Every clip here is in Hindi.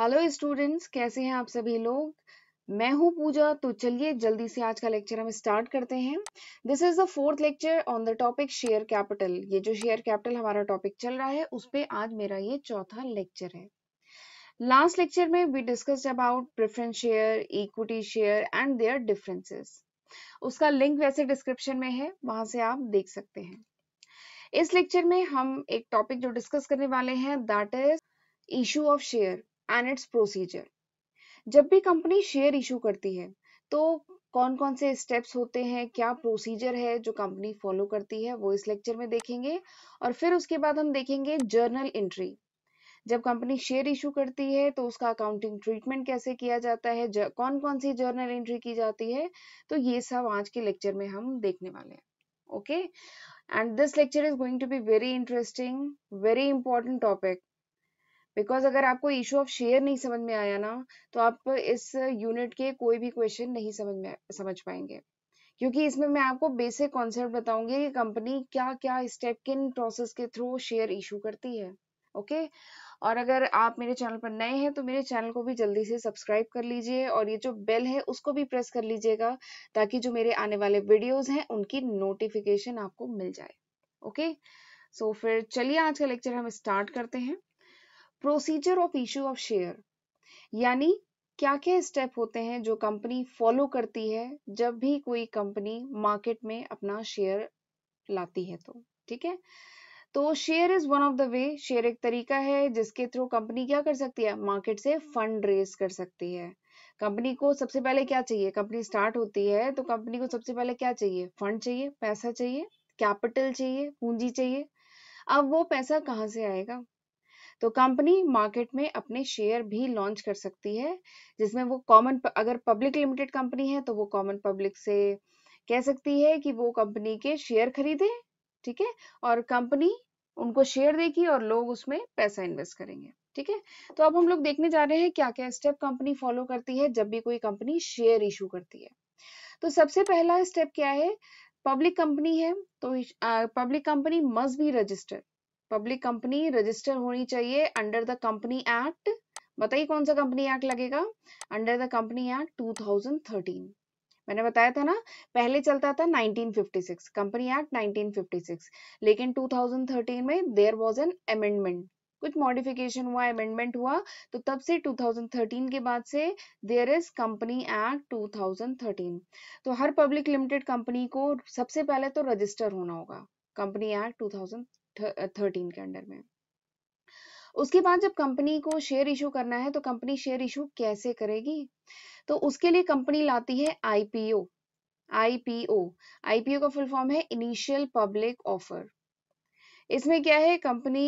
हेलो स्टूडेंट्स कैसे हैं आप सभी लोग मैं हूं पूजा तो चलिए जल्दी से आज का लेक्चर हम स्टार्ट करते हैं this is the fourth lecture on the topic share capital ये जो शेयर कैपिटल हमारा टॉपिक चल रहा है उस पर आज मेरा ये चौथा लेक्चर है लास्ट लेक्चर में we discussed about preference share equity share and their differences उसका लिंक वैसे डिस्क्रिप्शन में है वहां से आप देख सकते हैं इस लेक्चर में हम एक टॉपिक जो डिस्कस करने वाले हैं that is issue of share and its procedure जब भी कंपनी शेयर इशू करती है तो कौन कौन से स्टेप्स होते हैं क्या प्रोसीजर है जो कंपनी फॉलो करती है वो इस लेक्चर में देखेंगे और फिर उसके बाद हम देखेंगे जर्नल एंट्री जब कंपनी शेयर इशू करती है तो उसका अकाउंटिंग ट्रीटमेंट कैसे किया जाता है कौन कौन सी जर्नल एंट्री की जाती है तो ये सब आज के लेक्चर में हम देखने वाले हैं okay and this lecture is going to be very interesting very important topic because अगर आपको इशू ऑफ शेयर नहीं समझ में आया ना तो आप इस यूनिट के कोई भी क्वेश्चन नहीं समझ में समझ पाएंगे क्योंकि इसमें मैं आपको बेसिक कॉन्सेप्ट बताऊंगी कि कंपनी क्या क्या स्टेप किन प्रोसेस के थ्रू शेयर इशू करती है ओके okay? और अगर आप मेरे चैनल पर नए हैं तो मेरे चैनल को भी जल्दी से सब्सक्राइब कर लीजिए और ये जो बेल है उसको भी प्रेस कर लीजिएगा ताकि जो मेरे आने वाले वीडियोस हैं उनकी नोटिफिकेशन आपको मिल जाए ओके okay? सो so, फिर चलिए आज का लेक्चर हम स्टार्ट करते हैं procedure of issue of share यानी क्या क्या स्टेप होते हैं जो कंपनी फॉलो करती है जब भी कोई कंपनी मार्केट में अपना शेयर लाती है तो ठीक है तो share is one of the way share एक तरीका है जिसके थ्रू कंपनी क्या कर सकती है मार्केट से फंड रेज कर सकती है कंपनी को सबसे पहले क्या चाहिए कंपनी स्टार्ट होती है तो कंपनी को सबसे पहले क्या चाहिए फंड चाहिए पैसा चाहिए कैपिटल चाहिए पूंजी चाहिए अब वो पैसा कहाँ से आएगा तो कंपनी मार्केट में अपने शेयर भी लॉन्च कर सकती है जिसमें वो कॉमन अगर पब्लिक लिमिटेड कंपनी है तो वो कॉमन पब्लिक से कह सकती है कि वो कंपनी के शेयर खरीदे ठीक है और कंपनी उनको शेयर देगी और लोग उसमें पैसा इन्वेस्ट करेंगे ठीक है तो अब हम लोग देखने जा रहे हैं क्या क्या स्टेप कंपनी फॉलो करती है जब भी कोई कंपनी शेयर इशू करती है तो सबसे पहला स्टेप क्या है पब्लिक कंपनी है तो public company must be registered public company register होनी चाहिए अंडर द कंपनी एक्ट बताइए कौन सा कंपनी एक्ट लगेगा अंडर द कंपनी एक्ट 2013 मैंने बताया था ना पहले चलता था 1956 कंपनी एक्ट 1956 लेकिन 2013 में देयर वाज एन अमेंडमेंट कुछ मॉडिफिकेशन हुआ अमेंडमेंट हुआ तो तब से 2013 के बाद से देयर इज कंपनी एक्ट 2013 तो हर पब्लिक लिमिटेड कंपनी को सबसे पहले तो रजिस्टर होना होगा कंपनी एक्ट टू थर्टीन के अंडर में उसके बाद जब कंपनी को शेयर इशू करना है तो कंपनी शेयर इशू कैसे करेगी तो उसके लिए कंपनी लाती है आईपीओ आईपीओ आईपीओ का फुल फॉर्म है इनिशियल पब्लिक ऑफर इसमें क्या है कंपनी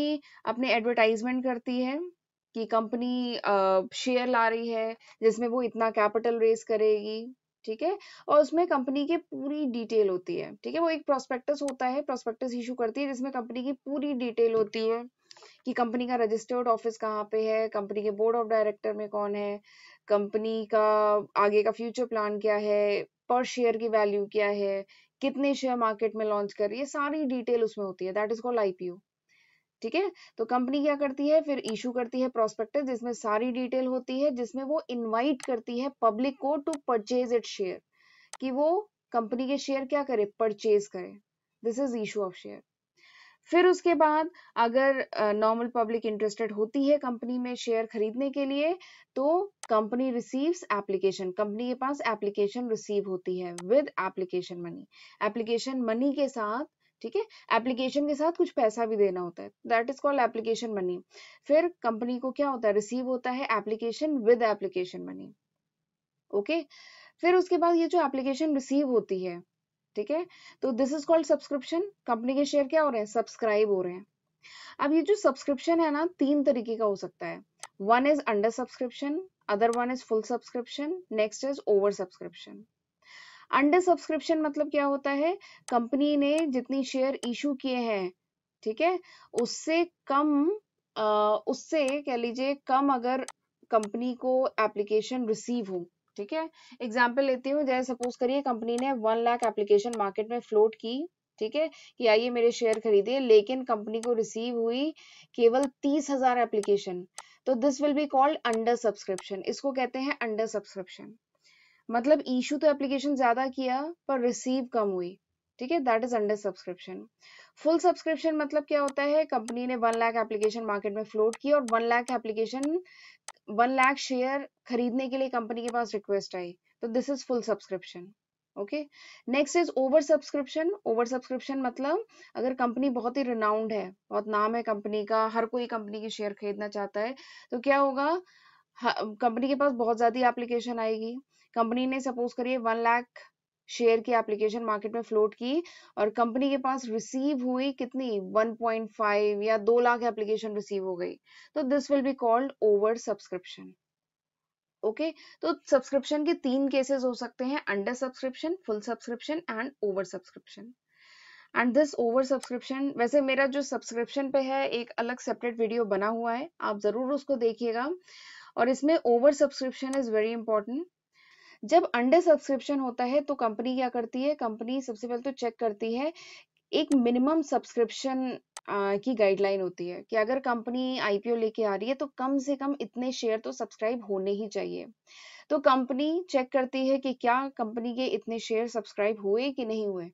अपने एडवर्टाइजमेंट करती है कि कंपनी शेयर ला रही है जिसमें वो इतना कैपिटल रेस करेगी ठीक है और उसमें कंपनी की पूरी डिटेल होती है ठीक है वो एक प्रोस्पेक्टस होता है प्रोस्पेक्टस इशू करती है जिसमें कंपनी की पूरी डिटेल होती है कि कंपनी का रजिस्टर्ड ऑफिस कहाँ पे है कंपनी के बोर्ड ऑफ डायरेक्टर में कौन है कंपनी का आगे का फ्यूचर प्लान क्या है पर शेयर की वैल्यू क्या है कितने शेयर मार्केट में लॉन्च कर रही है सारी डिटेल उसमें होती है दैट इज कॉल्ड आईपीओ ठीक है तो कंपनी क्या करती है फिर इशू करती है प्रोस्पेक्टस जिसमें सारी डिटेल होती है जिसमें वो इनवाइट करती है पब्लिक को टू परचेज इट शेयर कि वो कंपनी के शेयर क्या करे परचेज करे this is issue of share फिर उसके बाद अगर नॉर्मल पब्लिक इंटरेस्टेड होती है कंपनी में शेयर खरीदने के लिए तो कंपनी रिसीव्स एप्लीकेशन कंपनी के पास एप्लीकेशन रिसीव होती है with application money application money के साथ ठीक है एप्लीकेशन के साथ कुछ पैसा भी देना होता है that is called application money फिर कंपनी को क्या होता है रिसीव होता है application with application money okay फिर उसके बाद ये जो एप्लीकेशन रिसीव होती है ठीक है तो this is called subscription company के शेयर क्या हो रहे हैं सब्सक्राइब हो रहे हैं अब ये जो सब्सक्रिप्शन है ना तीन तरीके का हो सकता है one is under subscription other one is full subscription next is over subscription under subscription मतलब क्या होता है कंपनी ने जितनी शेयर इशू किए हैं ठीक है उससे कम आ, उससे कह लीजिए कम अगर कंपनी को एप्लीकेशन रिसीव हो ठीक है एग्जाम्पल लेती हूँ जैसे सपोज करिए कंपनी ने वन लाख एप्लीकेशन मार्केट में फ्लोट की ठीक है कि आइए मेरे शेयर खरीदे लेकिन कंपनी को रिसीव हुई केवल तीस हजार एप्लीकेशन तो this will be called under subscription इसको कहते हैं अंडर सब्सक्रिप्शन मतलब इशू तो एप्लीकेशन ज्यादा किया पर रिसीव कम हुई ठीक है that is under subscription full subscription मतलब क्या होता है कंपनी ने वन लाख एप्लीकेशन मार्केट में फ्लोट किया और one lakh application one lakh share खरीदने के लिए कंपनी के पास रिक्वेस्ट आई तो this is full subscription okay next is over subscription over subscription मतलब अगर कंपनी बहुत ही रिनाउंड है बहुत नाम है कंपनी का हर कोई कंपनी के शेयर खरीदना चाहता है तो क्या होगा कंपनी के पास बहुत ज्यादा एप्लीकेशन आएगी कंपनी ने सपोज करिए वन लाख शेयर की एप्लीकेशन मार्केट में फ्लोट की और कंपनी के पास रिसीव हुई कितनी 1.5 या 2 लाख एप्लीकेशन रिसीव हो गई तो this will be called over subscription okay तो सब्सक्रिप्शन के तीन केसेस हो सकते हैं under subscription full subscription and over subscription and this over subscription वैसे मेरा जो सब्सक्रिप्शन पे है एक अलग सेपरेट वीडियो बना हुआ है आप जरूर उसको देखिएगा और इसमें over subscription is very important जब अंडर सब्सक्रिप्शन होता है तो कंपनी क्या करती है कंपनी सबसे पहले तो चेक करती है एक मिनिमम सब्सक्रिप्शन की गाइडलाइन होती है कि अगर कंपनी आईपीओ लेके आ रही है तो कम से कम इतने शेयर तो सब्सक्राइब होने ही चाहिए तो कंपनी चेक करती है कि क्या कंपनी के इतने शेयर सब्सक्राइब हुए कि नहीं हुए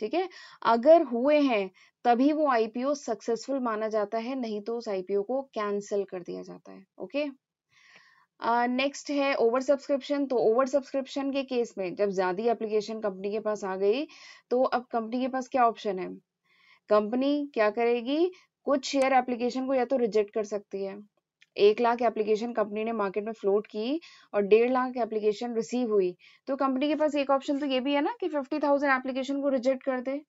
ठीक है अगर हुए हैं तभी वो आईपीओ सक्सेसफुल माना जाता है नहीं तो उस आईपीओ को कैंसिल कर दिया जाता है ओके नेक्स्ट uh, है ओवर सब्सक्रिप्शन तो ओवर सब्सक्रिप्शन के केस में जब ज़्यादा एप्लीकेशन कंपनी के पास आ गई तो अब कंपनी के पास क्या ऑप्शन है कंपनी क्या करेगी कुछ शेयर एप्लीकेशन को या तो रिजेक्ट कर सकती है एक लाख एप्लीकेशन कंपनी ने मार्केट में फ्लोट की और डेढ़ लाख एप्लीकेशन रिसीव हुई तो कंपनी के पास एक ऑप्शन तो ये भी है ना कि फिफ्टी थाउजेंड एप्लीकेशन को रिजेक्ट कर दे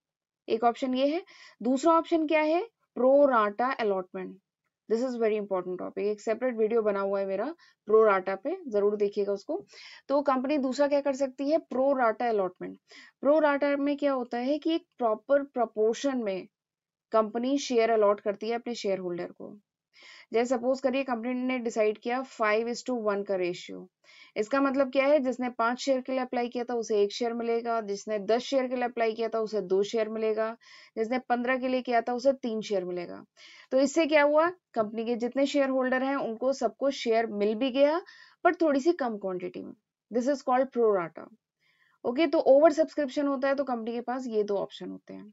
एक ऑप्शन ये है दूसरा ऑप्शन क्या है pro rata allotment this is very important topic एक सेपरेट वीडियो बना हुआ है मेरा प्रो राटा पे जरूर देखिएगा उसको तो कंपनी दूसरा क्या कर सकती है pro rata allotment pro rata में क्या होता है कि एक प्रॉपर प्रपोर्शन में कंपनी शेयर अलॉट करती है अपने शेयर होल्डर को जैसे सपोज करिए कंपनी ने डिसाइड किया फाइव इज टू वन का रेशियो इसका मतलब क्या है जिसने पांच शेयर के लिए अप्लाई किया था उसे एक शेयर मिलेगा जिसने दस शेयर के लिए अप्लाई किया था उसे दो शेयर मिलेगा जिसने पंद्रह के लिए किया था उसे तीन शेयर मिलेगा तो इससे क्या हुआ कंपनी के जितने शेयर होल्डर हैं उनको सबको शेयर मिल भी गया पर थोड़ी सी कम क्वांटिटी में this is called pro rata okay तो ओवर सब्सक्रिप्शन होता है तो कंपनी के पास ये दो ऑप्शन होते हैं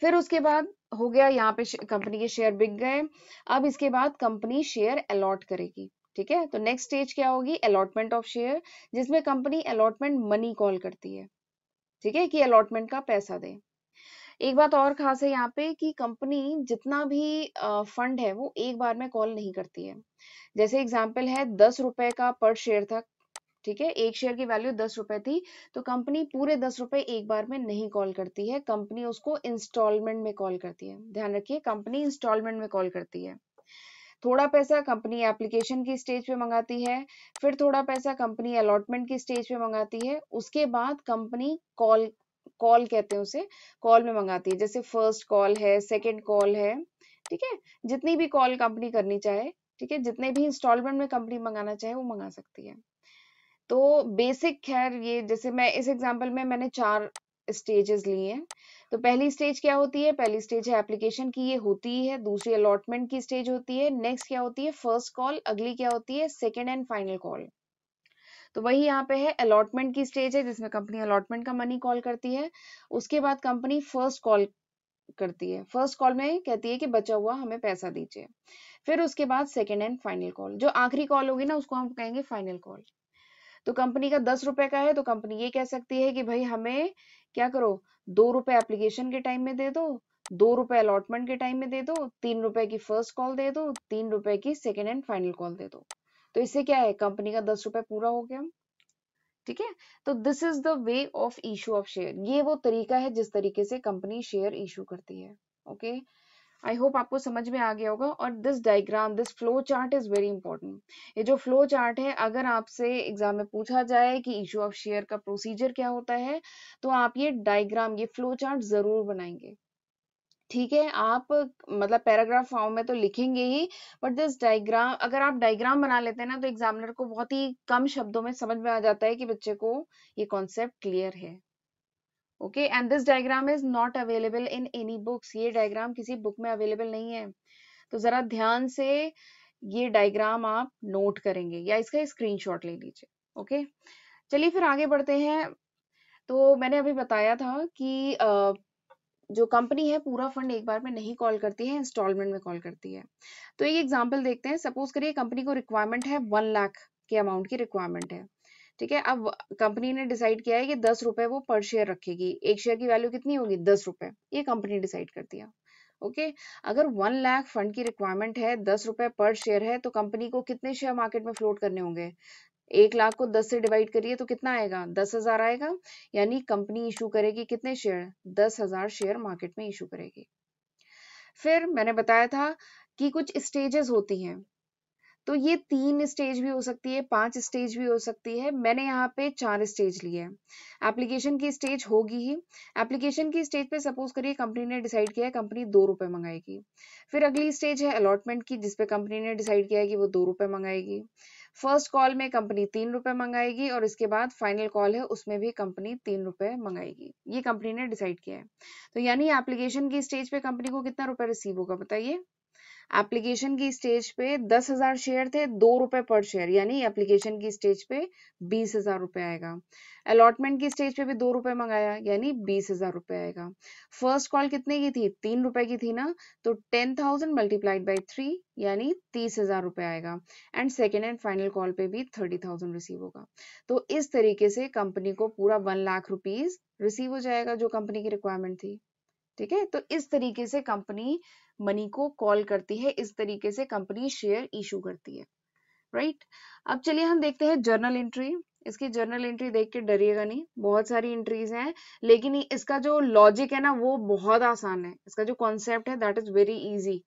फिर उसके बाद हो गया यहाँ पे कंपनी के शेयर बिक गए अब इसके बाद कंपनी शेयर अलॉट करेगी ठीक है तो नेक्स्ट स्टेज क्या होगी अलॉटमेंट ऑफ शेयर जिसमें कंपनी अलॉटमेंट मनी कॉल करती है ठीक है कि अलॉटमेंट का पैसा दे एक बात और खास है यहाँ पे कि कंपनी जितना भी फंड है वो एक बार में कॉल नहीं करती है जैसे एग्जाम्पल है दस रुपए का पर शेयर था ठीक है एक शेयर की वैल्यू दस रुपए थी तो कंपनी पूरे दस रुपए एक बार में नहीं कॉल करती है कंपनी उसको इंस्टॉलमेंट में कॉल करती है ध्यान रखिए कंपनी इंस्टॉलमेंट में कॉल करती है थोड़ा पैसा कंपनी एप्लीकेशन की स्टेज पे मंगाती है फिर थोड़ा पैसा कंपनी अलॉटमेंट की स्टेज पे मंगाती है उसके बाद कंपनी कॉल कॉल कहते हैं उसे कॉल में मंगाती है जैसे फर्स्ट कॉल है सेकेंड कॉल है ठीक है जितनी भी कॉल कंपनी करनी चाहे ठीक है जितने भी इंस्टॉलमेंट में कंपनी मंगाना चाहे वो मंगा सकती है तो बेसिक खैर ये जैसे मैं इस एग्जाम्पल में मैंने चार स्टेजेस ली हैं तो पहली स्टेज क्या होती है पहली स्टेज है एप्लीकेशन की ये होती है दूसरी अलॉटमेंट की स्टेज होती है नेक्स्ट क्या होती है फर्स्ट कॉल अगली क्या होती है सेकेंड एंड फाइनल कॉल तो वही यहाँ पे है अलॉटमेंट की स्टेज है जिसमें कंपनी अलॉटमेंट का मनी कॉल करती है उसके बाद कंपनी फर्स्ट कॉल करती है फर्स्ट कॉल में कहती है कि बचा हुआ हमें पैसा दीजिए फिर उसके बाद सेकेंड एंड फाइनल कॉल जो आखिरी कॉल होगी ना उसको हम कहेंगे फाइनल कॉल तो कंपनी का दस रुपए का है तो कंपनी ये कह सकती है कि भाई हमें क्या करो दो रुपए एप्लीकेशन के टाइम में दे दो दो रुपए अलॉटमेंट के टाइम में दे दो तीन रुपए की फर्स्ट कॉल दे दो तीन रुपए की सेकेंड एंड फाइनल कॉल दे दो तो इससे क्या है कंपनी का दस रुपए पूरा हो गया ठीक है तो this is the way of issue of share ये वो तरीका है जिस तरीके से कंपनी शेयर इशू करती है ओके okay? आई होप आपको समझ में आ गया होगा और this diagram this flow chart is very important ये जो फ्लो चार्ट है अगर आपसे एग्जाम में पूछा जाए कि इशू ऑफ शेयर का प्रोसीजर क्या होता है तो आप ये डायग्राम ये फ्लो चार्ट जरूर बनाएंगे ठीक है आप मतलब पैराग्राफ फॉर्म में तो लिखेंगे ही बट दिस डायग्राम अगर आप डायग्राम बना लेते हैं ना तो एग्जामिनर को बहुत ही कम शब्दों में समझ में आ जाता है कि बच्चे को ये कॉन्सेप्ट क्लियर है okay and this diagram is not available in any books ये डायग्राम किसी बुक में अवेलेबल नहीं है तो जरा ध्यान से ये डायग्राम आप नोट करेंगे या इसका स्क्रीनशॉट ले लीजिए ओके चलिए फिर आगे बढ़ते हैं तो मैंने अभी बताया था कि जो कंपनी है पूरा फंड एक बार में नहीं कॉल करती है इंस्टॉलमेंट में कॉल करती है तो एक एग्जांपल देखते हैं सपोज करिए कंपनी को रिक्वायरमेंट है वन लाख के अमाउंट की रिक्वायरमेंट है ठीक है अब कंपनी ने डिसाइड किया है कि दस रुपए वो पर शेयर रखेगी एक शेयर की वैल्यू कितनी होगी दस रुपए ये कंपनी डिसाइड कर दिया ओके अगर वन लाख फंड की रिक्वायरमेंट है दस रुपए पर शेयर है तो कंपनी को कितने शेयर मार्केट में फ्लोट करने होंगे एक लाख को दस से डिवाइड करिए तो कितना आएगा दस हजार आएगा यानी कंपनी इशू करेगी कितने शेयर दस हजार शेयर मार्केट में इशू करेगी फिर मैंने बताया था कि कुछ स्टेजेस होती हैं तो ये तीन स्टेज भी हो सकती है पांच स्टेज भी हो सकती है मैंने यहाँ पे चार स्टेज लिए है एप्लीकेशन की स्टेज होगी ही एप्लीकेशन की स्टेज पे सपोज करिए कंपनी ने डिसाइड किया है कंपनी दो रुपए मंगाएगी फिर अगली स्टेज है अलॉटमेंट की जिसपे कंपनी ने डिसाइड किया है कि वो दो रुपए मंगाएगी फर्स्ट कॉल में कंपनी तीन रुपए मंगाएगी और इसके बाद फाइनल कॉल है उसमें भी कंपनी तीन रुपए मंगाएगी ये कंपनी ने डिसाइड किया है तो यानी एप्लीकेशन की स्टेज पे कंपनी को कितना रुपए रिसीव होगा बताइए एप्लीकेशन की स्टेज पे दस हजार शेयर थे दो रुपए पर शेयर यानी एप्लीकेशन की स्टेज पे बीस हजार रुपए आएगा अलॉटमेंट की स्टेज पे भी दो रुपए मंगाया यानी बीस हजार रुपए आएगा फर्स्ट कॉल कितने की थी तीन रुपए की थी ना तो ten thousand multiplied by three यानी तीस हजार रुपए आएगा and second and final call पे भी थर्टी थाउजेंड रिसीव होगा तो इस तरीके से कंपनी को पूरा वन लाख रुपीज रिसीव हो जाएगा जो कंपनी की रिक्वायरमेंट थी ठीक है तो इस तरीके से कंपनी मनी को कॉल करती है इस तरीके से कंपनी शेयर इशू करती है राइट अब चलिए हम देखते हैं जर्नल एंट्री इसकी जर्नल एंट्री देख के डरिएगा नहीं बहुत सारी एंट्रीज हैं लेकिन इसका जो लॉजिक है ना वो बहुत आसान है इसका जो कॉन्सेप्ट है दैट इज वेरी इजी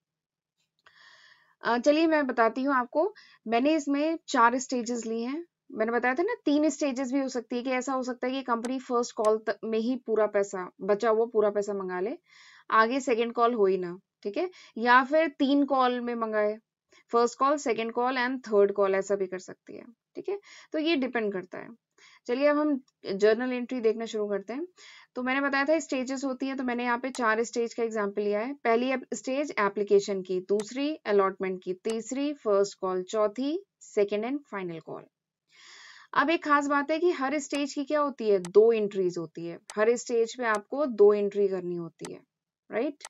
चलिए मैं बताती हूँ आपको मैंने इसमें चार स्टेजेस ली हैं मैंने बताया था ना तीन स्टेजेस भी हो सकती है कि ऐसा हो सकता है कि कंपनी फर्स्ट कॉल में ही पूरा पैसा बचा हुआ पूरा पैसा मंगा ले आगे सेकेंड कॉल हो ही ना ठीक है या फिर तीन कॉल में मंगाए first call second call and third call ऐसा भी कर सकती है ठीक है तो ये डिपेंड करता है चलिए अब हम जर्नल एंट्री देखना शुरू करते हैं तो मैंने बताया था स्टेजेस होती है तो मैंने यहाँ पे चार स्टेज का एग्जाम्पल लिया है पहली स्टेज एप्लीकेशन की दूसरी अलॉटमेंट की तीसरी फर्स्ट कॉल चौथी सेकेंड एंड फाइनल कॉल अब एक खास बात है कि हर स्टेज की क्या होती है दो एंट्रीज होती है हर स्टेज पे आपको दो एंट्री करनी होती है राइट right?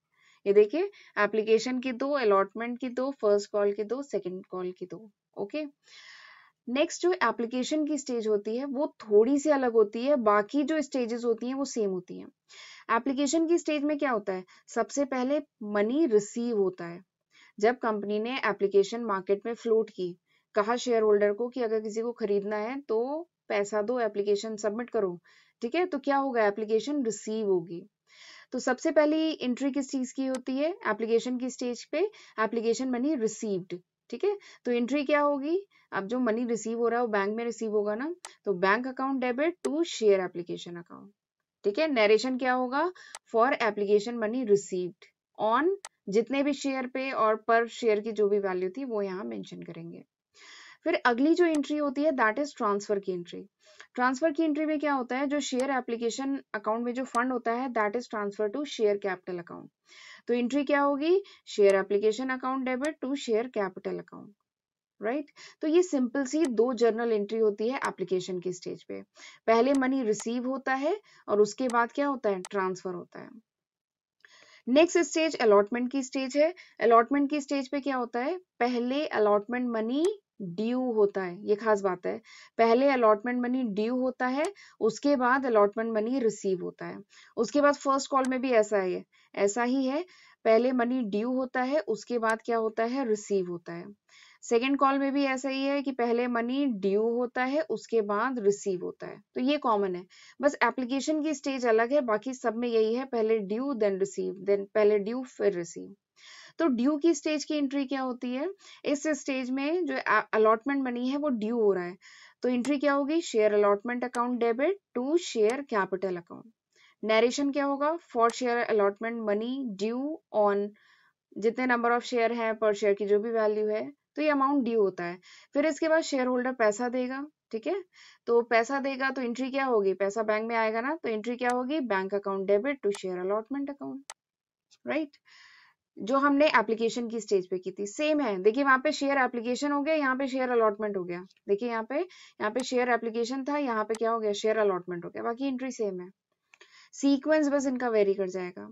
ये देखिए एप्लीकेशन की दो अलॉटमेंट की दो फर्स्ट कॉल की दो सेकेंड कॉल की दो ओके नेक्स्ट जो एप्लीकेशन की स्टेज होती है वो थोड़ी सी अलग होती है बाकी जो स्टेजेस होती हैं वो सेम होती हैं एप्लीकेशन की स्टेज में क्या होता है सबसे पहले मनी रिसीव होता है जब कंपनी ने एप्लीकेशन मार्केट में फ्लोट की कहा शेयर होल्डर को कि अगर किसी को खरीदना है तो पैसा दो एप्लीकेशन सबमिट करो ठीक है तो क्या होगा एप्लीकेशन रिसीव होगी तो सबसे पहली एंट्री किस चीज़ की होती है एप्लीकेशन की स्टेज पे एप्लीकेशन मनी रिसीव्ड ठीक है तो एंट्री क्या होगी अब जो मनी रिसीव हो रहा है वो बैंक में रिसीव होगा ना तो bank account debit to share application account ठीक है नरेशन क्या होगा for application money received on जितने भी शेयर पे और पर शेयर की जो भी वैल्यू थी वो यहाँ मेंशन करेंगे फिर अगली जो एंट्री होती है दैट इज ट्रांसफर की एंट्री ट्रांसफर की एंट्री में क्या होता है जो शेयर एप्लीकेशन अकाउंट में जो फंड होता है that is transfer to share capital account तो एंट्री क्या होगी share application account debit to share capital account right right? तो ये सिंपल सी दो जर्नल एंट्री होती है एप्लीकेशन की स्टेज पे पहले मनी रिसीव होता है और उसके बाद क्या होता है ट्रांसफर होता है नेक्स्ट स्टेज अलॉटमेंट की स्टेज है अलॉटमेंट की स्टेज पे क्या होता है पहले अलॉटमेंट मनी ड्यू होता है ये खास बात है पहले अलॉटमेंट मनी ड्यू होता है उसके बाद अलॉटमेंट मनी रिसीव होता है उसके बाद फर्स्ट कॉल में भी ऐसा ही है ऐसा ही है पहले मनी ड्यू होता है उसके बाद क्या होता है रिसीव होता है सेकेंड कॉल में भी ऐसा ही है कि पहले मनी ड्यू होता है उसके बाद रिसीव होता है तो ये कॉमन है बस एप्लीकेशन की स्टेज अलग है बाकी सब में यही है पहले ड्यू देन रिसीव देन पहले ड्यू फिर रिसीव तो ड्यू की स्टेज की एंट्री क्या होती है इस स्टेज में जो अलॉटमेंट बनी है वो ड्यू हो रहा है तो एंट्री क्या होगी share allotment account debit to share capital account narration क्या होगा for share allotment money due on जितने नंबर ऑफ शेयर है पर शेयर की जो भी वैल्यू है तो ये अमाउंट ड्यू होता है फिर इसके बाद शेयर होल्डर पैसा देगा ठीक है तो पैसा देगा तो एंट्री क्या होगी पैसा बैंक में आएगा ना तो एंट्री क्या होगी bank account debit to share allotment account right जो हमने एप्लीकेशन की स्टेज पे की थी सेम है देखिए वहां पे शेयर एप्लीकेशन हो गया यहाँ पे शेयर अलॉटमेंट हो गया देखिए यहाँ पे यहाँ पे शेयर एप्लीकेशन था यहाँ पे क्या हो गया शेयर अलॉटमेंट हो गया बाकी एंट्री सेम है सीक्वेंस बस इनका वेरी कर जाएगा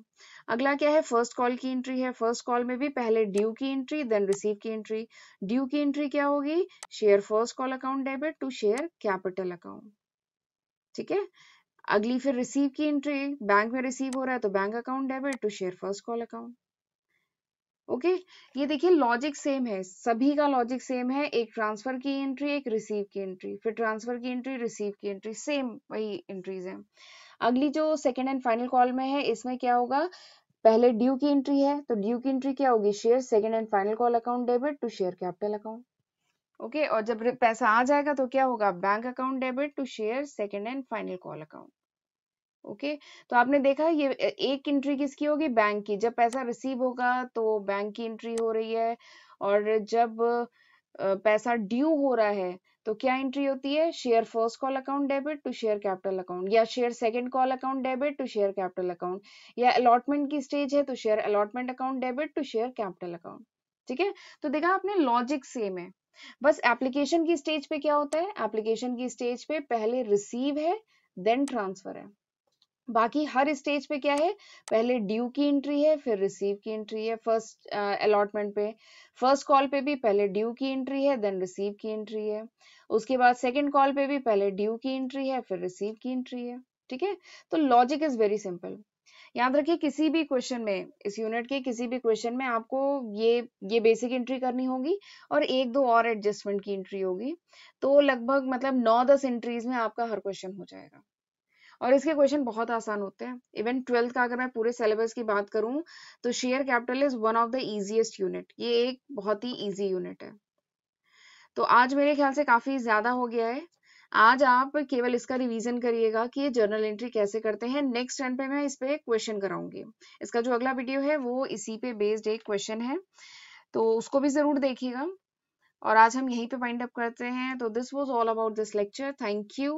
अगला क्या है फर्स्ट कॉल की एंट्री है फर्स्ट कॉल में भी पहले ड्यू की एंट्री देन रिसीव की एंट्री ड्यू की एंट्री क्या होगी share first call account debit to share capital account ठीक है अगली फिर रिसीव की एंट्री बैंक में रिसीव हो रहा है तो bank account debit to share first call account okay ये देखिए लॉजिक सेम है सभी का लॉजिक सेम है एक ट्रांसफर की एंट्री एक रिसीव की एंट्री फिर ट्रांसफर की एंट्री रिसीव की एंट्री सेम वही एंट्रीज है अगली जो सेकेंड एंड फाइनल कॉल में है इसमें क्या होगा पहले ड्यू की एंट्री है तो ड्यू की एंट्री क्या होगी share second and final call account debit to share capital account okay और जब पैसा आ जाएगा तो क्या होगा bank account debit to share second and final call account okay तो आपने देखा ये एक एंट्री किसकी होगी बैंक की जब पैसा रिसीव होगा तो बैंक की एंट्री हो रही है और जब पैसा ड्यू हो रहा है तो क्या एंट्री होती है share first call account debit to share capital account या share second call account debit to share capital account या अलॉटमेंट की स्टेज है तो share allotment account debit to share capital account ठीक है तो देखा आपने लॉजिक सेम है बस एप्लीकेशन की स्टेज पे क्या होता है एप्लीकेशन की स्टेज पे पहले रिसीव है देन ट्रांसफर है बाकी हर स्टेज पे क्या है पहले ड्यू की एंट्री है फिर रिसीव की एंट्री है फर्स्ट अलॉटमेंट पे फर्स्ट कॉल पे भी पहले ड्यू की एंट्री है देन रिसीव की एंट्री है उसके बाद सेकंड कॉल पे भी पहले ड्यू की एंट्री है फिर रिसीव की एंट्री है ठीक है तो लॉजिक इज वेरी सिंपल याद रखिए किसी भी क्वेश्चन में इस यूनिट के किसी भी क्वेश्चन में आपको ये ये बेसिक एंट्री करनी होगी और एक दो और एडजस्टमेंट की एंट्री होगी तो लगभग मतलब नौ दस एंट्रीज में आपका हर क्वेश्चन हो जाएगा और इसके क्वेश्चन बहुत आसान होते हैं इवन ट्वेल्थ का अगर मैं पूरे सिलेबस की बात करूं तो share capital is one of the easiest unit ये एक बहुत ही ईजी यूनिट है तो आज मेरे ख्याल से काफी ज्यादा हो गया है आज आप केवल इसका रिवीजन करिएगा कि ये जर्नल एंट्री कैसे करते हैं नेक्स्ट टाइम पे मैं इस पे क्वेश्चन कराऊंगी इसका जो अगला वीडियो है वो इसी पे बेस्ड एक क्वेश्चन है तो उसको भी जरूर देखिएगा और आज हम यहीं पे वाइंड अप करते हैं तो this was all about this lecture thank you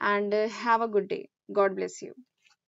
and uh, have a good day. God bless you.